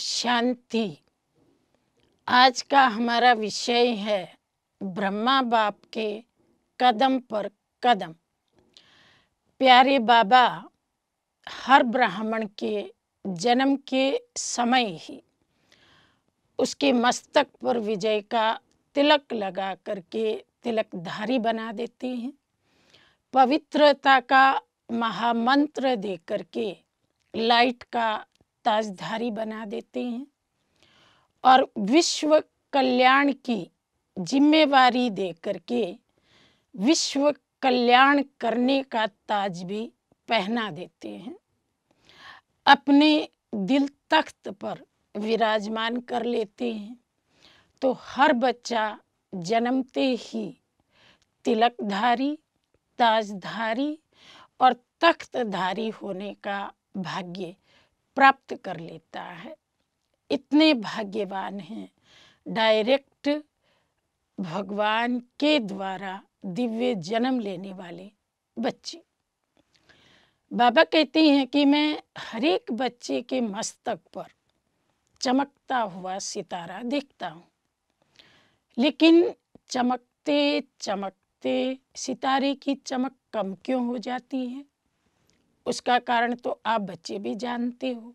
शांति आज का हमारा विषय है ब्रह्मा बाप के कदम पर कदम प्यारे बाबा हर ब्राह्मण के जन्म के समय ही उसके मस्तक पर विजय का तिलक लगा करके तिलकधारी बना देते हैं पवित्रता का महामंत्र दे करके लाइट का ताजधारी बना देते हैं और विश्व कल्याण की जिम्मेवारी दे करके विश्व कल्याण करने का ताज भी पहना देते हैं अपने दिल तख्त पर विराजमान कर लेते हैं तो हर बच्चा जन्मते ही तिलकधारी ताजधारी और तख्तधारी होने का भाग्य प्राप्त कर लेता है इतने भाग्यवान हैं डायरेक्ट भगवान के द्वारा दिव्य जन्म लेने वाले बच्चे बाबा कहते हैं कि मैं हरेक बच्चे के मस्तक पर चमकता हुआ सितारा देखता हूँ लेकिन चमकते चमकते सितारे की चमक कम क्यों हो जाती है उसका कारण तो आप बच्चे भी जानते हो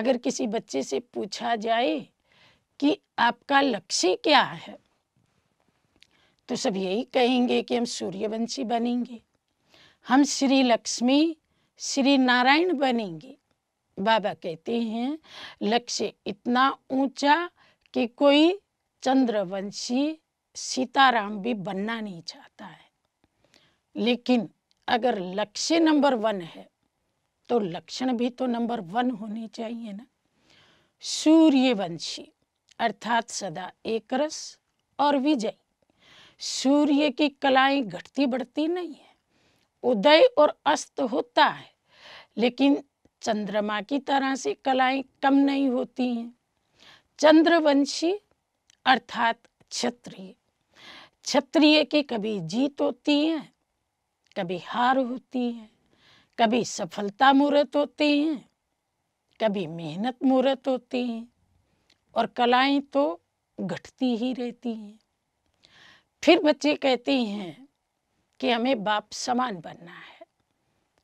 अगर किसी बच्चे से पूछा जाए कि आपका लक्ष्य क्या है तो सब यही कहेंगे कि हम सूर्यवंशी बनेंगे हम श्री लक्ष्मी श्री नारायण बनेंगे बाबा कहते हैं लक्ष्य इतना ऊंचा कि कोई चंद्रवंशी सीताराम भी बनना नहीं चाहता है लेकिन अगर लक्ष्य नंबर वन है तो लक्षण भी तो नंबर वन होने चाहिए ना सूर्यवंशी अर्थात सदा एक रस और विजयी सूर्य की कलाएं घटती बढ़ती नहीं है उदय और अस्त होता है लेकिन चंद्रमा की तरह से कलाएं कम नहीं होती हैं चंद्रवंशी अर्थात क्षत्रिय क्षत्रिय की कभी जीत होती है कभी हार होती है कभी सफलता मूर्त होती हैं कभी मेहनत मूर्त होती हैं और कलाएं तो घटती ही रहती हैं फिर बच्चे कहते हैं कि हमें बाप समान बनना है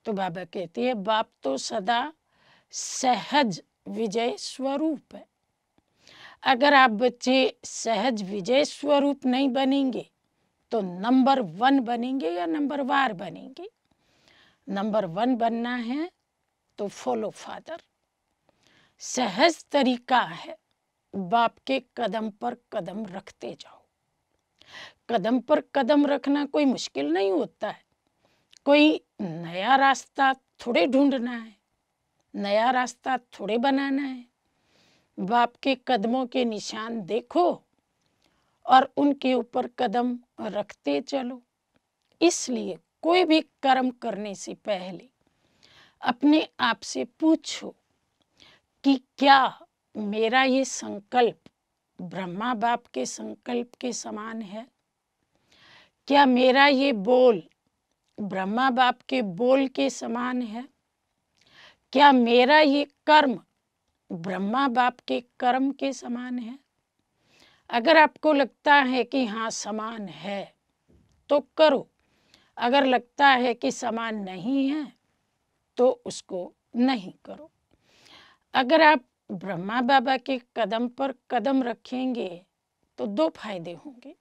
तो बाबा कहते हैं बाप तो सदा सहज विजय स्वरूप है अगर आप बच्चे सहज विजय स्वरूप नहीं बनेंगे तो नंबर वन बनेंगे या नंबर वार बनेंगे नंबर वन बनना है तो फॉलो फादर सहज तरीका है बाप के कदम पर कदम रखते जाओ कदम पर कदम रखना कोई मुश्किल नहीं होता है कोई नया रास्ता थोड़े ढूंढना है नया रास्ता थोड़े बनाना है बाप के कदमों के निशान देखो और उनके ऊपर कदम रखते चलो इसलिए कोई भी कर्म करने से पहले अपने आप से पूछो कि क्या मेरा ये संकल्प ब्रह्मा बाप के संकल्प के समान है क्या मेरा ये बोल ब्रह्मा बाप के बोल के समान है क्या मेरा ये कर्म ब्रह्मा बाप के कर्म के समान है अगर आपको लगता है कि हाँ समान है तो करो अगर लगता है कि समान नहीं है तो उसको नहीं करो अगर आप ब्रह्मा बाबा के कदम पर कदम रखेंगे तो दो फायदे होंगे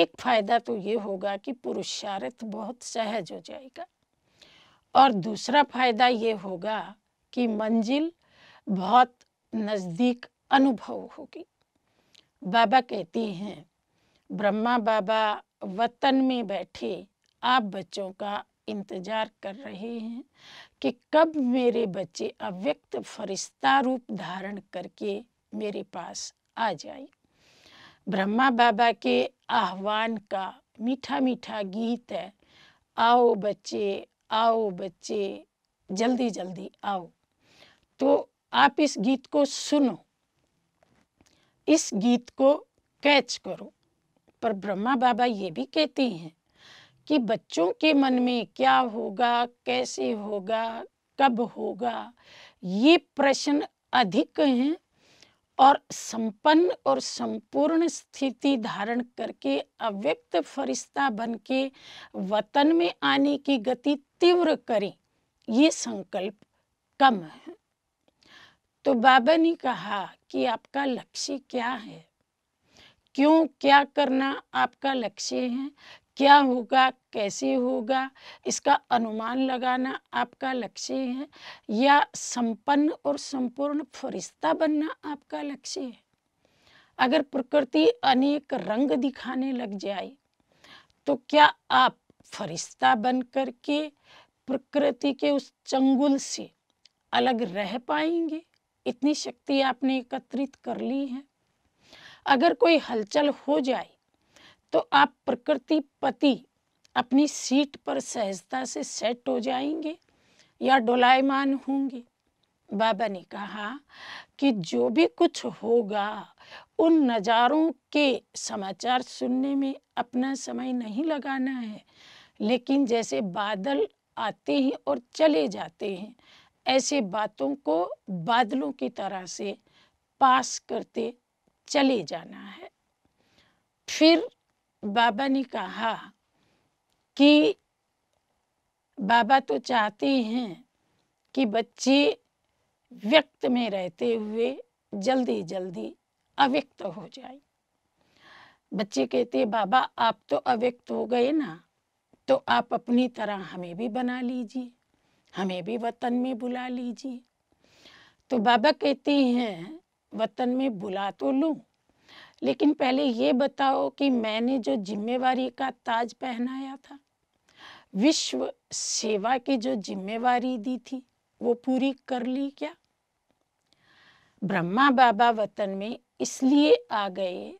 एक फायदा तो ये होगा कि पुरुषार्थ बहुत सहज हो जाएगा और दूसरा फायदा ये होगा कि मंजिल बहुत नज़दीक अनुभव होगी बाबा कहते हैं ब्रह्मा बाबा वतन में बैठे आप बच्चों का इंतजार कर रहे हैं कि कब मेरे बच्चे अव्यक्त फरिश्ता रूप धारण करके मेरे पास आ जाए ब्रह्मा बाबा के आह्वान का मीठा मीठा गीत है आओ बच्चे आओ बच्चे जल्दी जल्दी आओ तो आप इस गीत को सुनो इस गीत को कैच करो पर ब्रह्मा बाबा ये भी कहते हैं कि बच्चों के मन में क्या होगा कैसे होगा कब होगा ये प्रश्न अधिक हैं और संपन्न और संपूर्ण स्थिति धारण करके अव्यक्त फरिश्ता बन के वतन में आने की गति तीव्र करें ये संकल्प कम है तो बाबा ने कहा कि आपका लक्ष्य क्या है क्यों क्या करना आपका लक्ष्य है क्या होगा कैसे होगा इसका अनुमान लगाना आपका लक्ष्य है या संपन्न और संपूर्ण फरिश्ता बनना आपका लक्ष्य है अगर प्रकृति अनेक रंग दिखाने लग जाए तो क्या आप फरिश्ता बन करके प्रकृति के उस चंगुल से अलग रह पाएंगे इतनी शक्ति आपने एकत्रित कर ली है अगर कोई हलचल हो जाए तो आप प्रकृति पति अपनी सीट पर सहजता से सेट हो जाएंगे या डोलायमान होंगे बाबा ने कहा कि जो भी कुछ होगा उन नज़ारों के समाचार सुनने में अपना समय नहीं लगाना है लेकिन जैसे बादल आते हैं और चले जाते हैं ऐसे बातों को बादलों की तरह से पास करते चले जाना है फिर बाबा ने कहा कि बाबा तो चाहते हैं कि बच्चे व्यक्त में रहते हुए जल्दी जल्दी अव्यक्त हो जाए बच्चे कहते बाबा आप तो अव्यक्त हो गए ना तो आप अपनी तरह हमें भी बना लीजिए हमें भी वतन में बुला लीजिए तो बाबा कहते हैं वतन में बुला तो लू लेकिन पहले ये बताओ कि मैंने जो जिम्मेवारी का ताज पहनाया था विश्व सेवा की जो जिम्मेवारी दी थी वो पूरी कर ली क्या ब्रह्मा बाबा वतन में इसलिए आ गए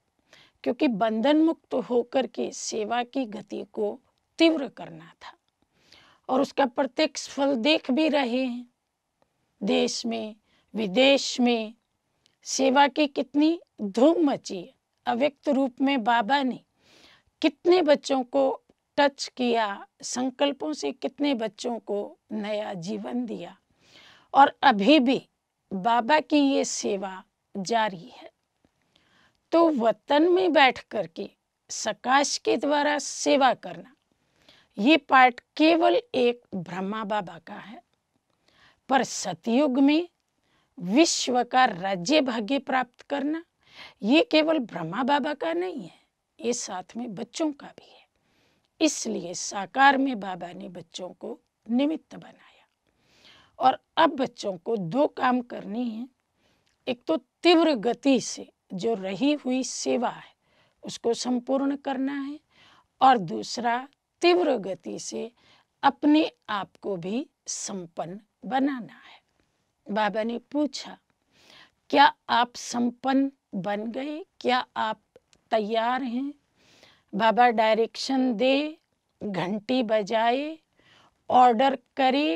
क्योंकि बंधन मुक्त होकर के सेवा की गति को तीव्र करना था और उसका प्रत्यक्ष फल देख भी रहे हैं देश में विदेश में सेवा की कितनी धूम मची है अव्यक्त रूप में बाबा ने कितने बच्चों को टच किया संकल्पों से कितने बच्चों को नया जीवन दिया और अभी भी बाबा की ये सेवा जारी है तो वतन में बैठ करके सकाश के द्वारा सेवा करना ये पाठ केवल एक ब्रह्मा बाबा का है पर सतयुग में विश्व का राज्य भाग्य प्राप्त करना ये केवल ब्रह्मा बाबा का नहीं है ये साथ में बच्चों का भी है इसलिए साकार में बाबा ने बच्चों को निमित्त बनाया और अब बच्चों को दो काम करने हैं एक तो तीव्र गति से जो रही हुई सेवा है उसको संपूर्ण करना है और दूसरा तीव्र गति से अपने आप को भी संपन्न बनाना है बाबा ने पूछा क्या आप संपन्न बन गए क्या आप तैयार हैं बाबा डायरेक्शन दे घंटी बजाए ऑर्डर करे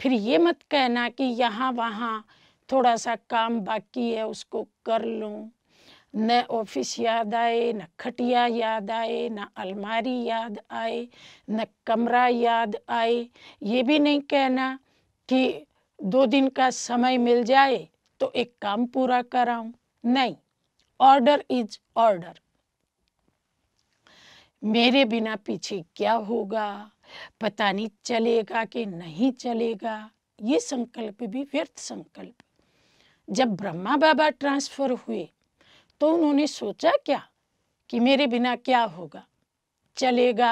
फिर ये मत कहना कि यहाँ वहाँ थोड़ा सा काम बाकी है उसको कर लूँ न ऑफिस याद आए न खटिया याद आए न अलमारी याद आए न कमरा याद आए ये भी नहीं कहना कि दो दिन का समय मिल जाए तो एक काम पूरा कराऊं नहीं ऑर्डर इज ऑर्डर मेरे बिना पीछे क्या होगा पता नहीं चलेगा कि नहीं चलेगा ये संकल्प भी व्यर्थ संकल्प जब ब्रह्मा बाबा ट्रांसफर हुए तो उन्होंने सोचा क्या कि मेरे बिना क्या होगा चलेगा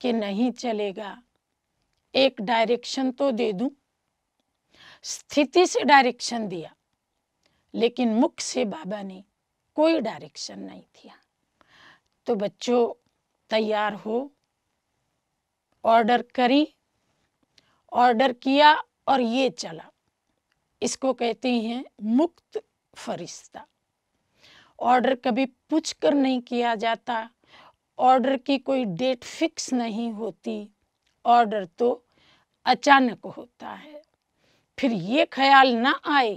कि नहीं चलेगा एक डायरेक्शन तो दे दूं स्थिति से डायरेक्शन दिया लेकिन मुख से बाबा ने कोई डायरेक्शन नहीं दिया तो बच्चों तैयार हो ऑर्डर करी ऑर्डर किया और ये चला इसको कहते हैं मुक्त फरिश्ता ऑर्डर कभी पूछ कर नहीं किया जाता ऑर्डर की कोई डेट फिक्स नहीं होती ऑर्डर तो अचानक होता है फिर ये ख्याल ना आए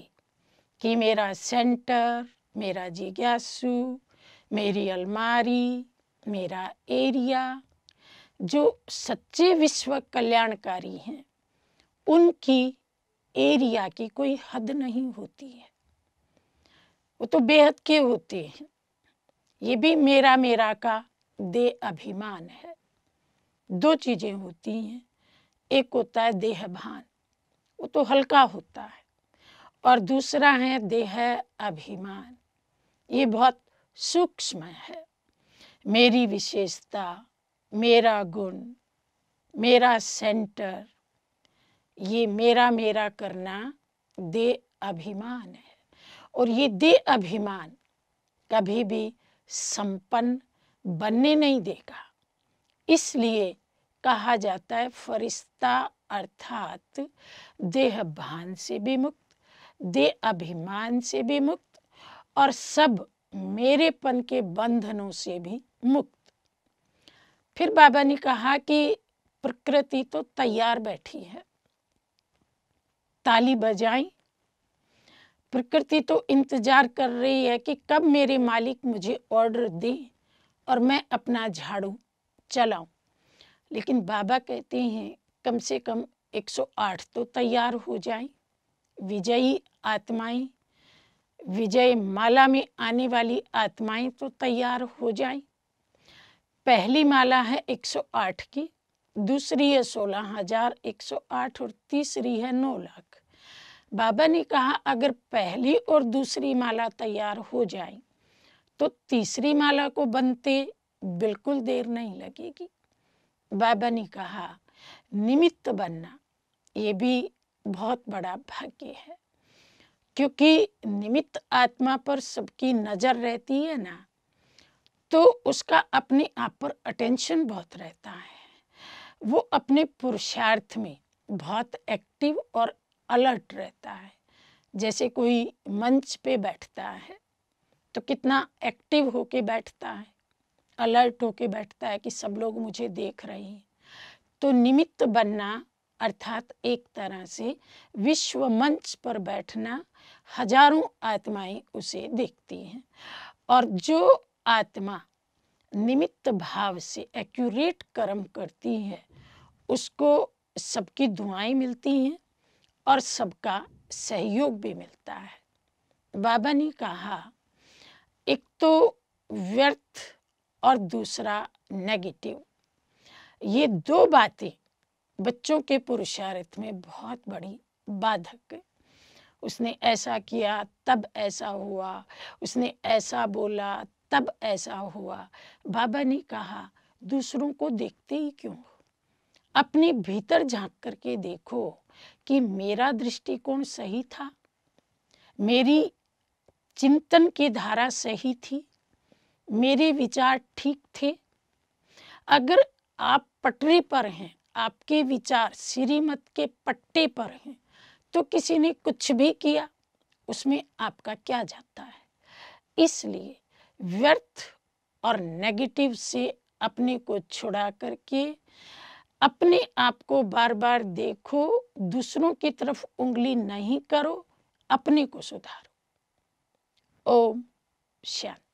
कि मेरा सेंटर मेरा जिज्ञासु मेरी अलमारी मेरा एरिया जो सच्चे विश्व कल्याणकारी हैं उनकी एरिया की कोई हद नहीं होती है वो तो बेहद की होती है ये भी मेरा मेरा का दे अभिमान है दो चीज़ें होती हैं एक होता है देहभान वो तो हल्का होता है और दूसरा है देह अभिमान ये बहुत सूक्ष्म है मेरी विशेषता मेरा गुण मेरा सेंटर ये मेरा मेरा करना दे अभिमान है और ये दे अभिमान कभी भी संपन्न बनने नहीं देगा इसलिए कहा जाता है फरिश्ता अर्थात देह भान से भी मुक्त दे अभिमान से भी मुक्त और सब मेरेपन के बंधनों से भी मुक्त फिर बाबा ने कहा कि प्रकृति तो तैयार बैठी है ताली बजाएं प्रकृति तो इंतजार कर रही है कि कब मेरे मालिक मुझे ऑर्डर दें और मैं अपना झाड़ू चलाऊं लेकिन बाबा कहते हैं कम से कम 108 तो तैयार हो जाएं विजयी आत्माएं विजय माला में आने वाली आत्माएं तो तैयार हो जाएं पहली माला है 108 की दूसरी है सोलह हजार एक सौ आठ और तीसरी है नौ लाख बाबा ने कहा अगर पहली और दूसरी माला तैयार हो जाए तो तीसरी माला को बनते बिल्कुल देर नहीं लगेगी बाबा ने कहा निमित्त बनना ये भी बहुत बड़ा भाग्य है क्योंकि निमित्त आत्मा पर सबकी नज़र रहती है ना तो उसका अपने आप पर अटेंशन बहुत रहता है वो अपने पुरुषार्थ में बहुत एक्टिव और अलर्ट रहता है जैसे कोई मंच पे बैठता है तो कितना एक्टिव होके बैठता है अलर्ट होके बैठता है कि सब लोग मुझे देख रहे हैं तो निमित्त बनना अर्थात एक तरह से विश्व मंच पर बैठना हजारों आत्माएं उसे देखती हैं और जो आत्मा निमित्त भाव से एक्यूरेट कर्म करती है उसको सबकी दुआएं मिलती हैं और सबका सहयोग भी मिलता है बाबा ने कहा एक तो व्यर्थ और दूसरा नेगेटिव ये दो बातें बच्चों के पुरुषार्थ में बहुत बड़ी बाधक उसने ऐसा किया तब ऐसा हुआ उसने ऐसा बोला तब ऐसा हुआ बाबा ने कहा दूसरों को देखते ही क्यों अपने भीतर झांक करके देखो कि मेरा दृष्टिकोण सही था मेरी चिंतन की धारा सही थी मेरे विचार ठीक थे अगर आप पटरी पर हैं आपके विचार श्रीमत के पट्टे पर हैं तो किसी ने कुछ भी किया उसमें आपका क्या जाता है इसलिए व्यर्थ और नेगेटिव से अपने को छुड़ा करके अपने आप को बार बार देखो दूसरों की तरफ उंगली नहीं करो अपने को सुधारो ओम शांति